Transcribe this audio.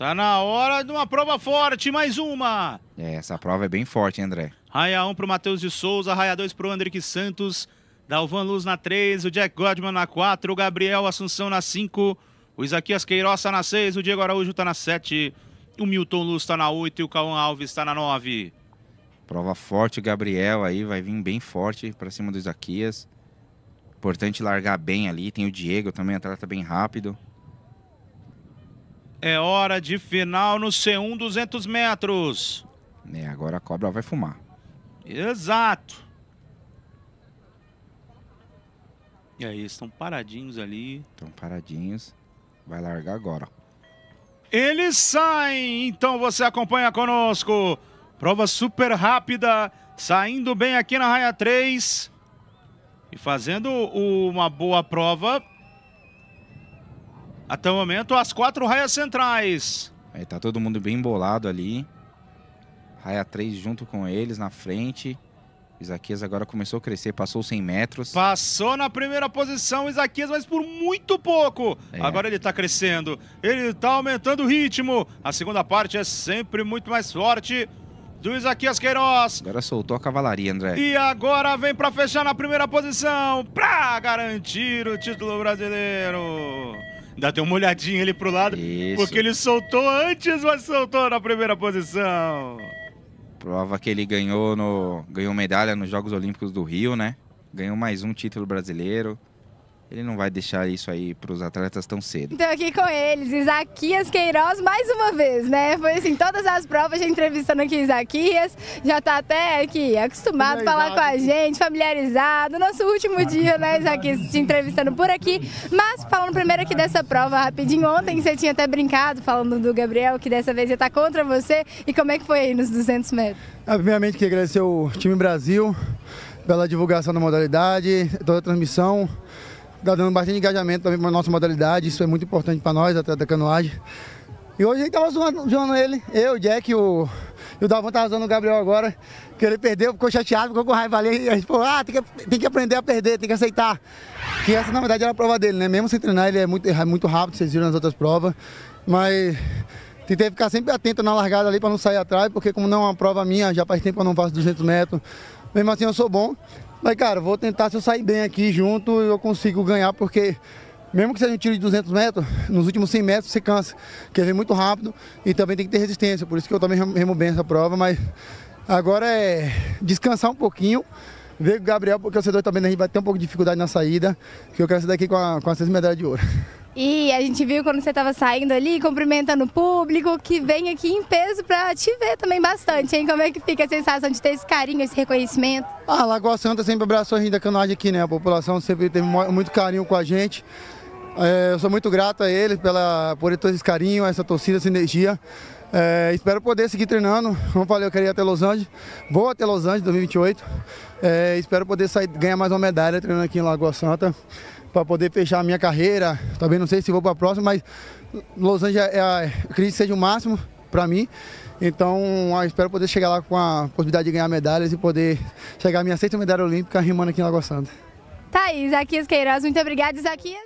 Tá na hora de uma prova forte, mais uma. É, essa prova é bem forte, André. Raia 1 pro Matheus de Souza, Raia 2 pro Andrick Santos, Dalvan Luz na 3, o Jack Godman na 4, o Gabriel Assunção na 5, o Isaquias Queiroça tá na 6, o Diego Araújo tá na 7, o Milton Luz tá na 8 e o Cauã Alves tá na 9. Prova forte, o Gabriel aí vai vir bem forte para cima do Isaquias. Importante largar bem ali, tem o Diego também, atleta bem rápido. É hora de final no C1 200 metros. É, agora a cobra vai fumar. Exato. E aí, estão paradinhos ali. Estão paradinhos. Vai largar agora. Eles saem, então você acompanha conosco. Prova super rápida, saindo bem aqui na raia 3 e fazendo uma boa prova até o momento, as quatro raias centrais. Aí tá todo mundo bem embolado ali. Raia 3 junto com eles na frente. Isaquias agora começou a crescer, passou 100 metros. Passou na primeira posição, Isaquias, mas por muito pouco. É. Agora ele está crescendo, ele está aumentando o ritmo. A segunda parte é sempre muito mais forte do Isaquias Queiroz. Agora soltou a cavalaria, André. E agora vem para fechar na primeira posição, para garantir o título brasileiro. Dá deu uma olhadinha ali pro lado, Isso. porque ele soltou antes, mas soltou na primeira posição. Prova que ele ganhou, no, ganhou medalha nos Jogos Olímpicos do Rio, né? Ganhou mais um título brasileiro. Ele não vai deixar isso aí para os atletas tão cedo. Então aqui com eles, Isaquias Queiroz, mais uma vez, né? Foi assim, todas as provas já entrevistando aqui Isaquias, já está até aqui acostumado a falar com a gente, familiarizado. Nosso último dia, né, Isaquias, te entrevistando por aqui. Mas falando primeiro aqui dessa prova rapidinho, ontem você tinha até brincado falando do Gabriel, que dessa vez ia estar tá contra você. E como é que foi aí nos 200 metros? Ah, primeiramente, queria agradecer o time Brasil pela divulgação da modalidade, toda a transmissão está dando bastante engajamento também para a nossa modalidade, isso é muito importante para nós, até da canoagem. E hoje a gente estava zoando, zoando ele, eu, o Jack, o, e o Dalvão estava zoando o Gabriel agora, que ele perdeu, ficou chateado, ficou com raiva ali. E a gente falou, ah, tem que, tem que aprender a perder, tem que aceitar. Que essa, na verdade, era a prova dele, né? Mesmo sem treinar, ele é muito, é muito rápido, vocês viram nas outras provas. Mas tentei ficar sempre atento na largada ali para não sair atrás, porque como não é uma prova minha, já faz tempo que eu não faço 200 metros. Mesmo assim, eu sou bom. Mas, cara, vou tentar, se eu sair bem aqui junto, eu consigo ganhar, porque mesmo que seja um tiro de 200 metros, nos últimos 100 metros você cansa, quer vem muito rápido e também tem que ter resistência, por isso que eu também remo bem essa prova, mas agora é descansar um pouquinho, ver o Gabriel, porque o C2 também né, a gente vai ter um pouco de dificuldade na saída, que eu quero sair daqui com, a, com as seis medalhas de ouro. E a gente viu quando você estava saindo ali, cumprimentando o público, que vem aqui em peso para te ver também bastante, hein? Como é que fica a sensação de ter esse carinho, esse reconhecimento? Ah, Lagoa Santa sempre abraçou a gente da canoagem aqui, né? A população sempre teve muito carinho com a gente. É, eu sou muito grato a eles pela, por todo esse carinho, essa torcida, essa energia. É, espero poder seguir treinando. Como falei, eu queria ir até Los Angeles. Vou até Los Angeles 2028. É, espero poder sair, ganhar mais uma medalha treinando aqui em Lagoa Santa para poder fechar a minha carreira. Também não sei se vou para a próxima, mas Los Angeles, é a, acredito que seja o máximo para mim. Então, espero poder chegar lá com a possibilidade de ganhar medalhas e poder chegar à minha sexta medalha olímpica rimando aqui em Lagoa Santa. Thaís, Aqui Queiroz, muito obrigada, Zaquias.